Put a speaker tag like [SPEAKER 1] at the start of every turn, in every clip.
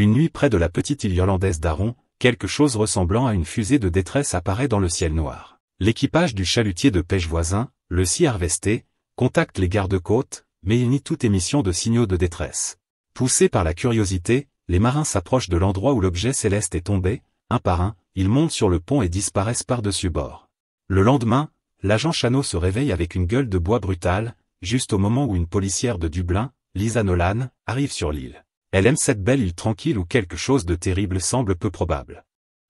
[SPEAKER 1] Une nuit près de la petite île irlandaise d'Aron, quelque chose ressemblant à une fusée de détresse apparaît dans le ciel noir. L'équipage du chalutier de pêche voisin, le Sea Harvesté, contacte les gardes-côtes, mais il nie toute émission de signaux de détresse. Poussés par la curiosité, les marins s'approchent de l'endroit où l'objet céleste est tombé, un par un, ils montent sur le pont et disparaissent par-dessus bord. Le lendemain, l'agent Chano se réveille avec une gueule de bois brutale, juste au moment où une policière de Dublin, Lisa Nolan, arrive sur l'île. Elle aime cette belle île tranquille où quelque chose de terrible semble peu probable.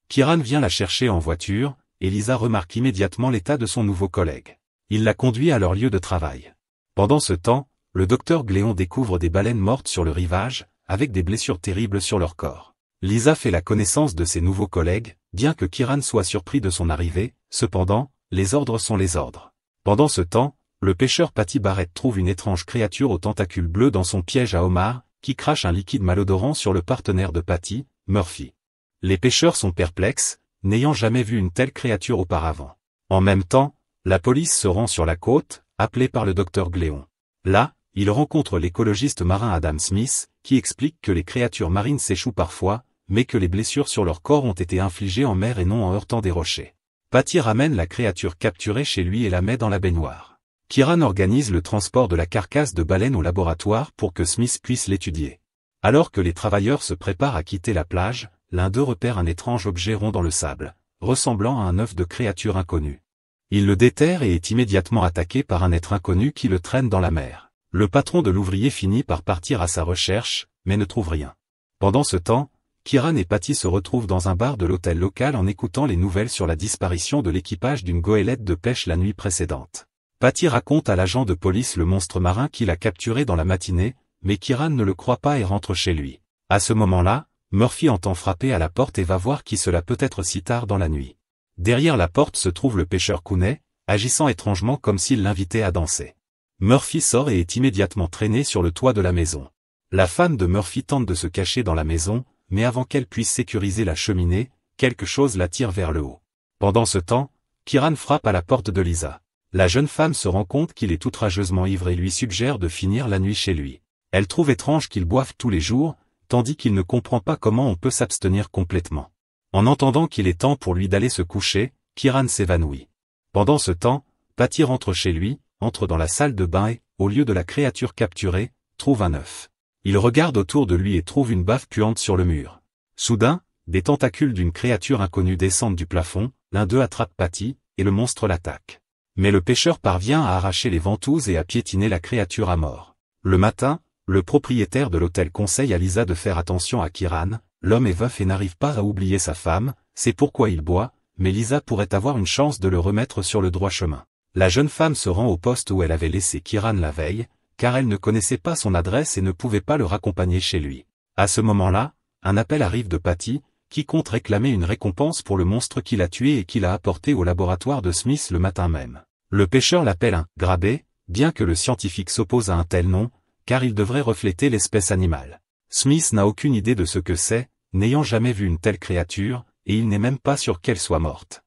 [SPEAKER 1] Kiran vient la chercher en voiture, et Lisa remarque immédiatement l'état de son nouveau collègue. Il la conduit à leur lieu de travail. Pendant ce temps, le docteur Gléon découvre des baleines mortes sur le rivage, avec des blessures terribles sur leur corps. Lisa fait la connaissance de ses nouveaux collègues, bien que Kiran soit surpris de son arrivée, cependant, les ordres sont les ordres. Pendant ce temps, le pêcheur Patty Barrett trouve une étrange créature au tentacules bleus dans son piège à Omar, qui crache un liquide malodorant sur le partenaire de Patty, Murphy. Les pêcheurs sont perplexes, n'ayant jamais vu une telle créature auparavant. En même temps, la police se rend sur la côte, appelée par le docteur Gléon. Là, il rencontre l'écologiste marin Adam Smith, qui explique que les créatures marines s'échouent parfois, mais que les blessures sur leur corps ont été infligées en mer et non en heurtant des rochers. Patty ramène la créature capturée chez lui et la met dans la baignoire. Kiran organise le transport de la carcasse de baleine au laboratoire pour que Smith puisse l'étudier. Alors que les travailleurs se préparent à quitter la plage, l'un d'eux repère un étrange objet rond dans le sable, ressemblant à un œuf de créature inconnue. Il le déterre et est immédiatement attaqué par un être inconnu qui le traîne dans la mer. Le patron de l'ouvrier finit par partir à sa recherche, mais ne trouve rien. Pendant ce temps, Kiran et Patty se retrouvent dans un bar de l'hôtel local en écoutant les nouvelles sur la disparition de l'équipage d'une goélette de pêche la nuit précédente. Patty raconte à l'agent de police le monstre marin qu'il a capturé dans la matinée, mais Kiran ne le croit pas et rentre chez lui. À ce moment-là, Murphy entend frapper à la porte et va voir qui cela peut être si tard dans la nuit. Derrière la porte se trouve le pêcheur Kounet, agissant étrangement comme s'il l'invitait à danser. Murphy sort et est immédiatement traîné sur le toit de la maison. La femme de Murphy tente de se cacher dans la maison, mais avant qu'elle puisse sécuriser la cheminée, quelque chose la tire vers le haut. Pendant ce temps, Kiran frappe à la porte de Lisa la jeune femme se rend compte qu'il est outrageusement ivre et lui suggère de finir la nuit chez lui. Elle trouve étrange qu'il boive tous les jours, tandis qu'il ne comprend pas comment on peut s'abstenir complètement. En entendant qu'il est temps pour lui d'aller se coucher, Kiran s'évanouit. Pendant ce temps, Patty rentre chez lui, entre dans la salle de bain et, au lieu de la créature capturée, trouve un œuf. Il regarde autour de lui et trouve une baffe puante sur le mur. Soudain, des tentacules d'une créature inconnue descendent du plafond, l'un d'eux attrape Patty, et le monstre l'attaque mais le pêcheur parvient à arracher les ventouses et à piétiner la créature à mort. Le matin, le propriétaire de l'hôtel conseille à Lisa de faire attention à Kiran, l'homme est veuf et n'arrive pas à oublier sa femme, c'est pourquoi il boit, mais Lisa pourrait avoir une chance de le remettre sur le droit chemin. La jeune femme se rend au poste où elle avait laissé Kiran la veille, car elle ne connaissait pas son adresse et ne pouvait pas le raccompagner chez lui. À ce moment-là, un appel arrive de Patty, qui compte réclamer une récompense pour le monstre qu'il a tué et qu'il a apporté au laboratoire de Smith le matin même. Le pêcheur l'appelle un « grabé », bien que le scientifique s'oppose à un tel nom, car il devrait refléter l'espèce animale. Smith n'a aucune idée de ce que c'est, n'ayant jamais vu une telle créature, et il n'est même pas sûr qu'elle soit morte.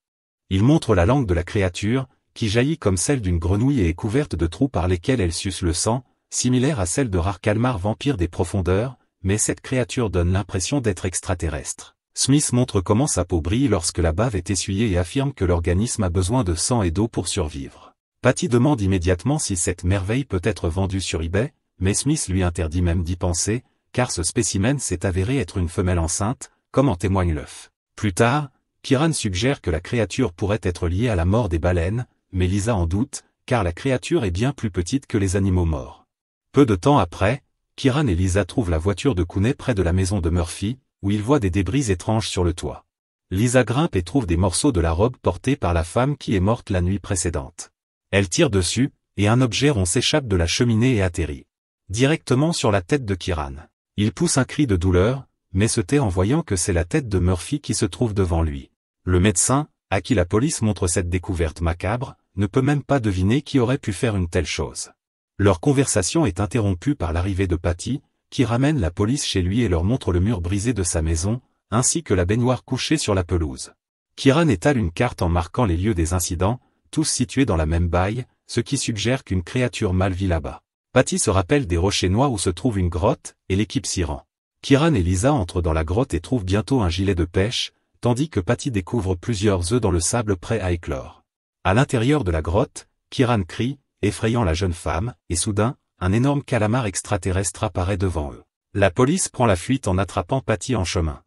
[SPEAKER 1] Il montre la langue de la créature, qui jaillit comme celle d'une grenouille et est couverte de trous par lesquels elle suce le sang, similaire à celle de rares calmars vampires des profondeurs, mais cette créature donne l'impression d'être extraterrestre. Smith montre comment sa peau brille lorsque la bave est essuyée et affirme que l'organisme a besoin de sang et d'eau pour survivre. Patty demande immédiatement si cette merveille peut être vendue sur eBay, mais Smith lui interdit même d'y penser, car ce spécimen s'est avéré être une femelle enceinte, comme en témoigne l'œuf. Plus tard, Kiran suggère que la créature pourrait être liée à la mort des baleines, mais Lisa en doute, car la créature est bien plus petite que les animaux morts. Peu de temps après, Kiran et Lisa trouvent la voiture de Kounet près de la maison de Murphy, où il voit des débris étranges sur le toit. Lisa grimpe et trouve des morceaux de la robe portée par la femme qui est morte la nuit précédente. Elle tire dessus, et un objet rond s'échappe de la cheminée et atterrit. Directement sur la tête de Kiran. Il pousse un cri de douleur, mais se tait en voyant que c'est la tête de Murphy qui se trouve devant lui. Le médecin, à qui la police montre cette découverte macabre, ne peut même pas deviner qui aurait pu faire une telle chose. Leur conversation est interrompue par l'arrivée de Patty, qui ramène la police chez lui et leur montre le mur brisé de sa maison, ainsi que la baignoire couchée sur la pelouse. Kiran étale une carte en marquant les lieux des incidents, tous situés dans la même baille, ce qui suggère qu'une créature mal vit là-bas. Patty se rappelle des rochers noirs où se trouve une grotte, et l'équipe s'y rend. Kiran et Lisa entrent dans la grotte et trouvent bientôt un gilet de pêche, tandis que Patty découvre plusieurs œufs dans le sable prêt à éclore. À l'intérieur de la grotte, Kiran crie, effrayant la jeune femme, et soudain, un énorme calamar extraterrestre apparaît devant eux. La police prend la fuite en attrapant Patty en chemin.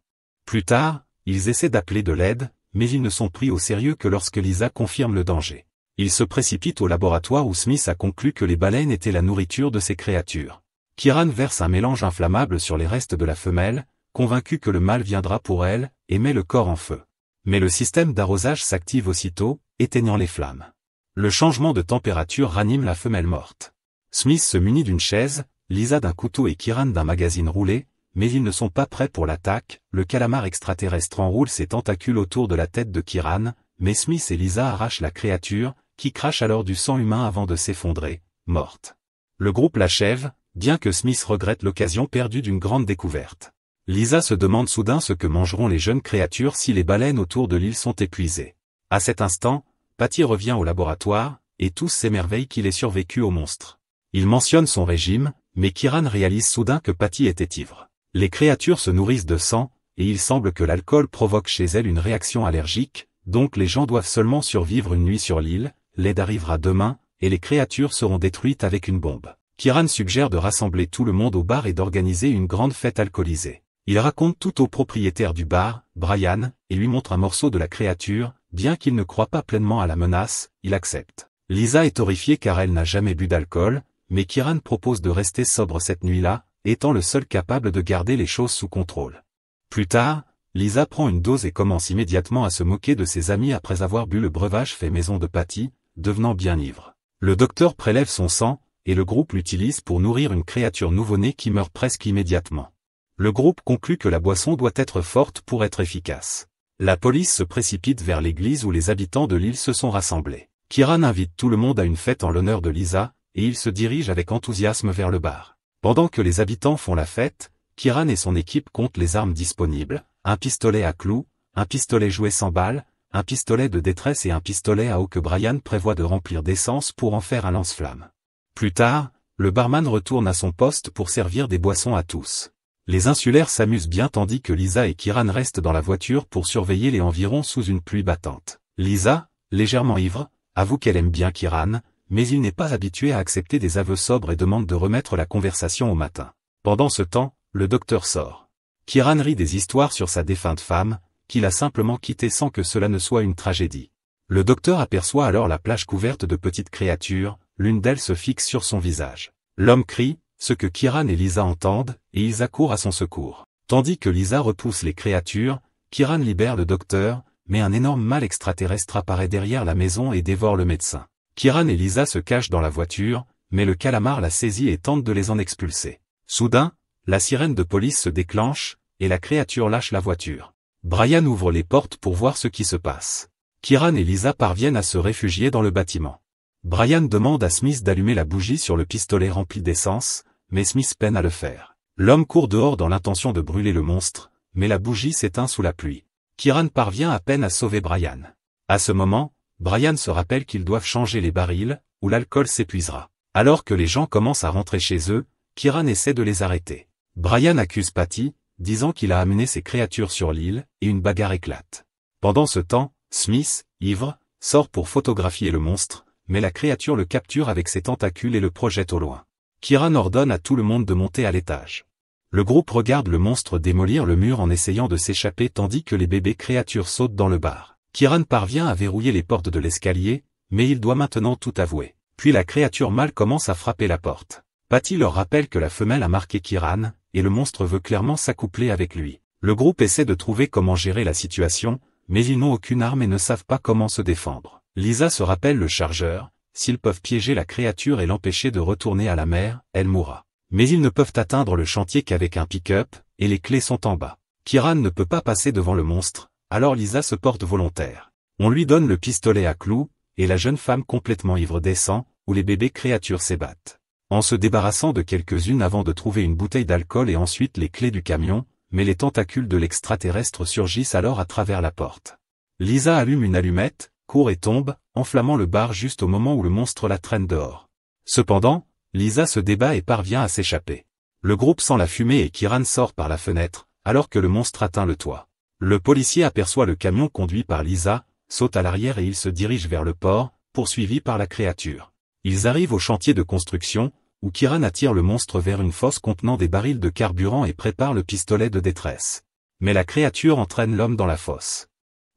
[SPEAKER 1] Plus tard, ils essaient d'appeler de l'aide, mais ils ne sont pris au sérieux que lorsque Lisa confirme le danger. Ils se précipitent au laboratoire où Smith a conclu que les baleines étaient la nourriture de ces créatures. Kiran verse un mélange inflammable sur les restes de la femelle, convaincu que le mal viendra pour elle, et met le corps en feu. Mais le système d'arrosage s'active aussitôt, éteignant les flammes. Le changement de température ranime la femelle morte. Smith se munit d'une chaise, Lisa d'un couteau et Kiran d'un magazine roulé, mais ils ne sont pas prêts pour l'attaque, le calamar extraterrestre enroule ses tentacules autour de la tête de Kiran, mais Smith et Lisa arrachent la créature, qui crache alors du sang humain avant de s'effondrer, morte. Le groupe l'achève, bien que Smith regrette l'occasion perdue d'une grande découverte. Lisa se demande soudain ce que mangeront les jeunes créatures si les baleines autour de l'île sont épuisées. À cet instant, Patty revient au laboratoire, et tous s'émerveillent qu'il ait survécu au monstre. Il mentionne son régime, mais Kiran réalise soudain que Patty était ivre. Les créatures se nourrissent de sang, et il semble que l'alcool provoque chez elles une réaction allergique, donc les gens doivent seulement survivre une nuit sur l'île, l'aide arrivera demain, et les créatures seront détruites avec une bombe. Kiran suggère de rassembler tout le monde au bar et d'organiser une grande fête alcoolisée. Il raconte tout au propriétaire du bar, Brian, et lui montre un morceau de la créature, bien qu'il ne croit pas pleinement à la menace, il accepte. Lisa est horrifiée car elle n'a jamais bu d'alcool, mais Kiran propose de rester sobre cette nuit-là, étant le seul capable de garder les choses sous contrôle. Plus tard, Lisa prend une dose et commence immédiatement à se moquer de ses amis après avoir bu le breuvage fait maison de Patty, devenant bien ivre. Le docteur prélève son sang, et le groupe l'utilise pour nourrir une créature nouveau-née qui meurt presque immédiatement. Le groupe conclut que la boisson doit être forte pour être efficace. La police se précipite vers l'église où les habitants de l'île se sont rassemblés. Kiran invite tout le monde à une fête en l'honneur de Lisa, et il se dirige avec enthousiasme vers le bar. Pendant que les habitants font la fête, Kiran et son équipe comptent les armes disponibles, un pistolet à clous, un pistolet joué sans balles, un pistolet de détresse et un pistolet à eau que Brian prévoit de remplir d'essence pour en faire un lance-flamme. Plus tard, le barman retourne à son poste pour servir des boissons à tous. Les insulaires s'amusent bien tandis que Lisa et Kiran restent dans la voiture pour surveiller les environs sous une pluie battante. Lisa, légèrement ivre, avoue qu'elle aime bien Kiran, mais il n'est pas habitué à accepter des aveux sobres et demande de remettre la conversation au matin. Pendant ce temps, le docteur sort. Kiran rit des histoires sur sa défunte femme, qu'il a simplement quittée sans que cela ne soit une tragédie. Le docteur aperçoit alors la plage couverte de petites créatures, l'une d'elles se fixe sur son visage. L'homme crie, ce que Kiran et Lisa entendent, et ils accourent à son secours. Tandis que Lisa repousse les créatures, Kiran libère le docteur, mais un énorme mâle extraterrestre apparaît derrière la maison et dévore le médecin. Kiran et Lisa se cachent dans la voiture, mais le calamar la saisit et tente de les en expulser. Soudain, la sirène de police se déclenche, et la créature lâche la voiture. Brian ouvre les portes pour voir ce qui se passe. Kiran et Lisa parviennent à se réfugier dans le bâtiment. Brian demande à Smith d'allumer la bougie sur le pistolet rempli d'essence, mais Smith peine à le faire. L'homme court dehors dans l'intention de brûler le monstre, mais la bougie s'éteint sous la pluie. Kiran parvient à peine à sauver Brian. À ce moment, Brian se rappelle qu'ils doivent changer les barils, ou l'alcool s'épuisera. Alors que les gens commencent à rentrer chez eux, Kiran essaie de les arrêter. Brian accuse Patty, disant qu'il a amené ses créatures sur l'île, et une bagarre éclate. Pendant ce temps, Smith, ivre, sort pour photographier le monstre, mais la créature le capture avec ses tentacules et le projette au loin. Kiran ordonne à tout le monde de monter à l'étage. Le groupe regarde le monstre démolir le mur en essayant de s'échapper tandis que les bébés créatures sautent dans le bar. Kiran parvient à verrouiller les portes de l'escalier, mais il doit maintenant tout avouer. Puis la créature mâle commence à frapper la porte. Patty leur rappelle que la femelle a marqué Kiran, et le monstre veut clairement s'accoupler avec lui. Le groupe essaie de trouver comment gérer la situation, mais ils n'ont aucune arme et ne savent pas comment se défendre. Lisa se rappelle le chargeur, s'ils peuvent piéger la créature et l'empêcher de retourner à la mer, elle mourra. Mais ils ne peuvent atteindre le chantier qu'avec un pick-up, et les clés sont en bas. Kiran ne peut pas passer devant le monstre, alors Lisa se porte volontaire. On lui donne le pistolet à clous, et la jeune femme complètement ivre descend, où les bébés créatures s'ébattent. En se débarrassant de quelques-unes avant de trouver une bouteille d'alcool et ensuite les clés du camion, mais les tentacules de l'extraterrestre surgissent alors à travers la porte. Lisa allume une allumette, court et tombe, enflammant le bar juste au moment où le monstre la traîne dehors. Cependant, Lisa se débat et parvient à s'échapper. Le groupe sent la fumée et Kiran sort par la fenêtre, alors que le monstre atteint le toit. Le policier aperçoit le camion conduit par Lisa, saute à l'arrière et il se dirige vers le port, poursuivi par la créature. Ils arrivent au chantier de construction, où Kiran attire le monstre vers une fosse contenant des barils de carburant et prépare le pistolet de détresse. Mais la créature entraîne l'homme dans la fosse.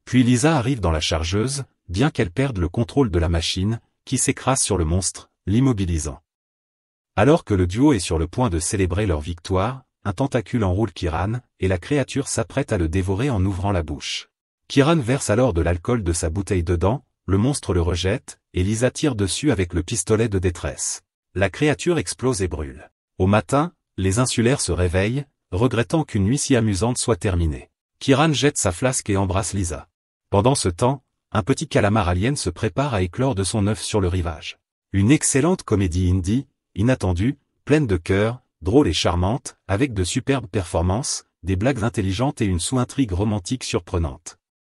[SPEAKER 1] Puis Lisa arrive dans la chargeuse, bien qu'elle perde le contrôle de la machine, qui s'écrase sur le monstre, l'immobilisant. Alors que le duo est sur le point de célébrer leur victoire, un tentacule enroule Kiran, et la créature s'apprête à le dévorer en ouvrant la bouche. Kiran verse alors de l'alcool de sa bouteille dedans, le monstre le rejette, et Lisa tire dessus avec le pistolet de détresse. La créature explose et brûle. Au matin, les insulaires se réveillent, regrettant qu'une nuit si amusante soit terminée. Kiran jette sa flasque et embrasse Lisa. Pendant ce temps, un petit calamar alien se prépare à éclore de son œuf sur le rivage. Une excellente comédie indie, inattendue, pleine de cœur, drôle et charmante, avec de superbes performances, des blagues intelligentes et une sous-intrigue romantique surprenante.